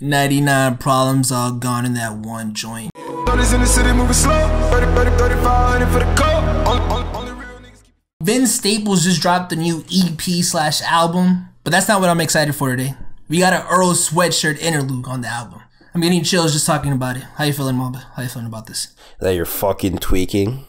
99 problems all gone in that one joint. Vince Staples just dropped the new EP slash album, but that's not what I'm excited for today. We got an Earl Sweatshirt interlude on the album. I'm getting chills just talking about it. How you feeling, Mob? How you feeling about this? That you're fucking tweaking,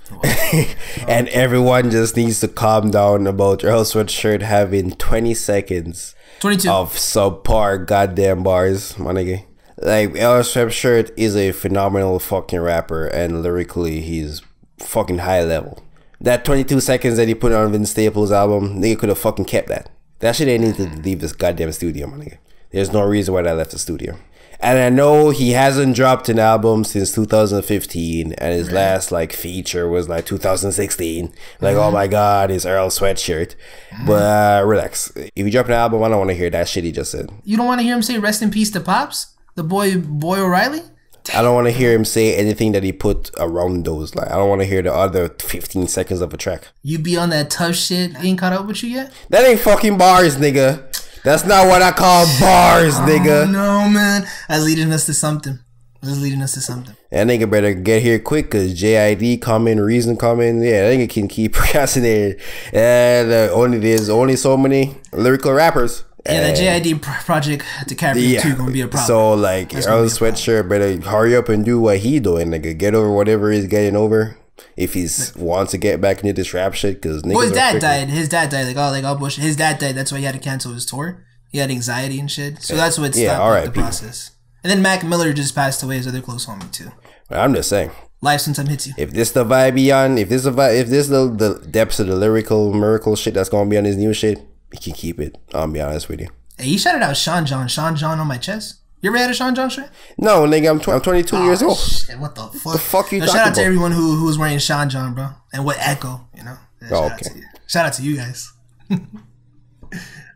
and everyone just needs to calm down about Earl Sweatshirt having 20 seconds 22. of subpar goddamn bars, my nigga. Like Earl Sweatshirt is a phenomenal fucking rapper, and lyrically he's fucking high level. That 22 seconds that he put on Vince Staples' album, nigga could have fucking kept that. That shit ain't need to leave this goddamn studio, my nigga. There's no reason why I left the studio. And I know he hasn't dropped an album since 2015, and his right. last like feature was like 2016. Like, oh my god, his Earl sweatshirt. Mm. But uh, relax. If you drop an album, I don't want to hear that shit he just said. You don't want to hear him say "Rest in peace" to Pops, the boy, boy O'Reilly. Damn. I don't want to hear him say anything that he put around those. Like, I don't want to hear the other 15 seconds of a track. You be on that tough shit. Ain't caught up with you yet. That ain't fucking bars, nigga. That's not what I call bars, nigga. no, man. That's leading us to something. That's leading us to something. That nigga better get here quick because JID coming, reason coming. Yeah, that nigga can keep procrastinating. And uh, only there's only so many lyrical rappers. Yeah, the JID project DiCaprio yeah. 2 gonna be a problem. So like Earl Sweatshirt better hurry up and do what he doing, nigga. Get over whatever he's getting over if he's wants to get back into this rap shit because well, his dad died. His dad died. Like oh, like oh, Bush. His dad died. That's why he had to cancel his tour. He had anxiety and shit. So yeah. that's what stopped yeah, like, the process. And then Mac Miller just passed away, his other close homie too. I'm just saying. Life sometimes hits you. If this the vibe on, if this the vibe, if this the the depths of the lyrical miracle shit that's gonna be on his new shit, he can keep it. I'll be honest with you. Hey, he shouted out Sean John, Sean John on my chest. You ever had a Sean John No, nigga, I'm, tw- I'm 22 oh, years old. Shit, what the fuck? The fuck you? Now, shout out about? to everyone who who wearing Sean John, bro, and what Echo, you know. Yeah, oh, shout okay. Out shout out to you guys. oh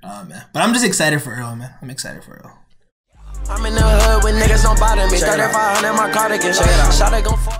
man, but I'm just excited for Earl, man. I'm excited for Earl. I'm in the hood with niggas don't bother me. 3500 my cardigan. Shout out. Shout out.